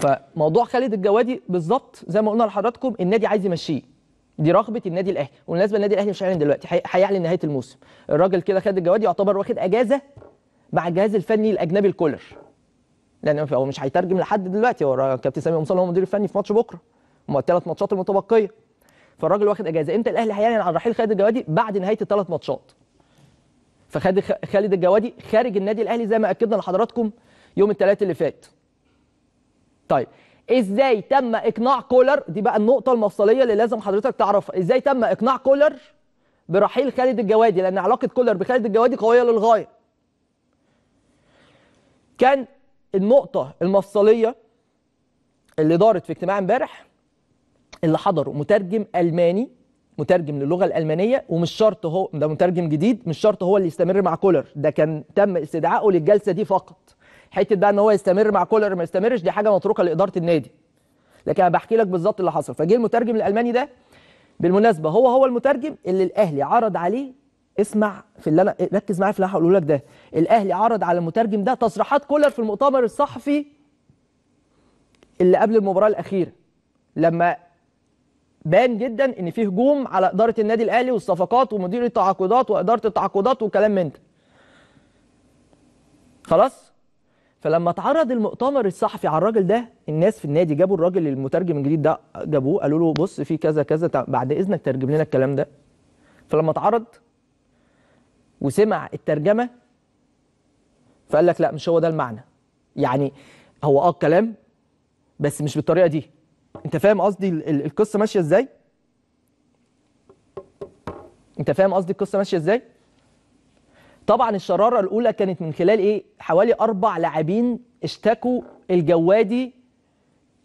فموضوع خالد الجوادي بالظبط زي ما قلنا لحضراتكم النادي عايز يمشيه دي رغبه النادي الاهلي وبالمناسبه النادي الاهلي مش هيعلن دلوقتي هيعلن نهايه الموسم الراجل كده خالد الجوادي يعتبر واخد اجازه مع الجهاز الفني الاجنبي الكولر لان هو مش هيترجم لحد دلوقتي هو كابتن سامي قمصان هو المدير الفني في ماتش بكره هم الثلاث ماتشات المتبقيه فالراجل واخد اجازه امتى الاهلي هيعلن عن رحيل خالد الجوادي بعد نهايه الثلاث ماتشات فخالد خالد الجوادي خارج النادي الاهلي زي ما اكدنا لحضراتكم يوم الثلاث اللي فات طيب ازاي تم اقناع كولر دي بقى النقطه المفصليه اللي لازم حضرتك تعرفها ازاي تم اقناع كولر برحيل خالد الجوادي لان علاقه كولر بخالد الجوادي قويه للغايه كان النقطه المفصليه اللي دارت في اجتماع امبارح اللي حضره مترجم الماني مترجم للغه الالمانيه ومش شرط هو ده مترجم جديد مش شرط هو اللي يستمر مع كولر ده كان تم استدعائه للجلسه دي فقط حته بقى ان هو يستمر مع كولر ما يستمرش دي حاجه متروكه لاداره النادي لكن انا بحكي لك بالظبط اللي حصل فجه المترجم الالماني ده بالمناسبه هو هو المترجم اللي الاهلي عرض عليه اسمع في اللي انا ركز معايا في اللي هقوله لك ده الاهلي عرض على المترجم ده تصريحات كولر في المؤتمر الصحفي اللي قبل المباراه الاخيره لما بان جدا ان في هجوم على اداره النادي الاهلي والصفقات ومدير التعاقدات واداره التعاقدات وكلام من ده خلاص فلما اتعرض المؤتمر الصحفي على الراجل ده الناس في النادي جابوا الراجل المترجم الجديد ده جابوه قالوا له بص في كذا كذا بعد اذنك ترجم لنا الكلام ده فلما اتعرض وسمع الترجمه فقال لك لا مش هو ده المعنى يعني هو اه الكلام بس مش بالطريقه دي انت فاهم قصدي القصه ماشيه ازاي انت فاهم قصدي القصه ماشيه ازاي طبعا الشراره الاولى كانت من خلال ايه حوالي اربع لاعبين اشتكوا الجوادي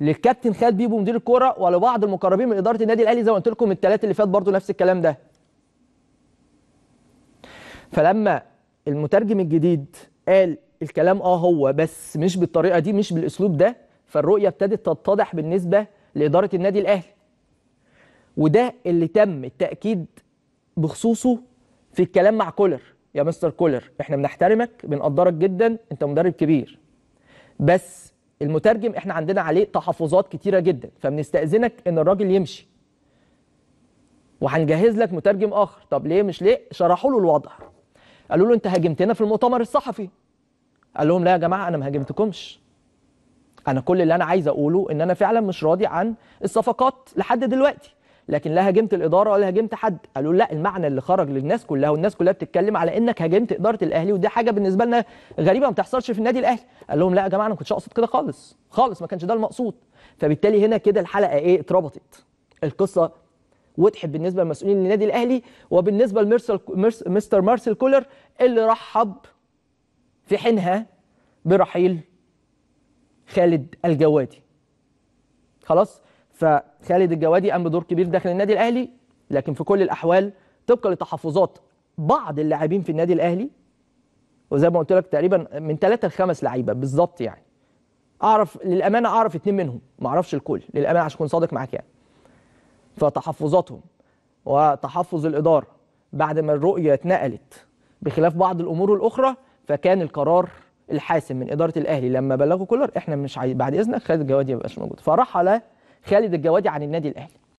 للكابتن خالد بيبو مدير الكوره ولبعض المقربين من اداره النادي الاهلي زي ما قلت لكم الثلاثه اللي فات برضو نفس الكلام ده فلما المترجم الجديد قال الكلام اه هو بس مش بالطريقه دي مش بالاسلوب ده فالرؤيه ابتدت تتضح بالنسبه لاداره النادي الاهلي وده اللي تم التاكيد بخصوصه في الكلام مع كولر يا مستر كولر احنا بنحترمك بنقدرك جدا انت مدرب كبير بس المترجم احنا عندنا عليه تحفظات كتيره جدا فبنستاذنك ان الراجل يمشي وهنجهز لك مترجم اخر طب ليه مش ليه شرحوا له الوضع قالوا له انت هاجمتنا في المؤتمر الصحفي قال لهم لا يا جماعه انا ما هاجمتكمش انا كل اللي انا عايز اقوله ان انا فعلا مش راضي عن الصفقات لحد دلوقتي لكن لا هاجمت الاداره ولا هاجمت حد قالوا لا المعنى اللي خرج للناس كلها والناس كلها بتتكلم على انك هاجمت اداره الاهلي ودي حاجه بالنسبه لنا غريبه ما بتحصلش في النادي الاهلي قال لهم لا يا جماعه انا ما كنتش اقصد كده خالص خالص ما كانش ده المقصود فبالتالي هنا كده الحلقه ايه اتربطت القصه وضحت بالنسبه لمسؤولين النادي الاهلي وبالنسبه لمستر مستر مارسيل كولر اللي رحب في حينها برحيل خالد الجوادي خلاص فخالد الجوادي قام بدور كبير داخل النادي الاهلي لكن في كل الاحوال طبقا لتحفظات بعض اللاعبين في النادي الاهلي وزي ما قلت لك تقريبا من ثلاثة لخمس لعيبه بالظبط يعني اعرف للامانه اعرف اثنين منهم ما اعرفش الكل للامانه عشان اكون صادق معاك يعني فتحفظاتهم وتحفظ الاداره بعد ما الرؤيه اتنقلت بخلاف بعض الامور الاخرى فكان القرار الحاسم من اداره الاهلي لما بلغوا كولر احنا مش عايز بعد اذنك خالد الجوادي ما يبقاش موجود فرحل خالد الجوادي عن النادي الاهلي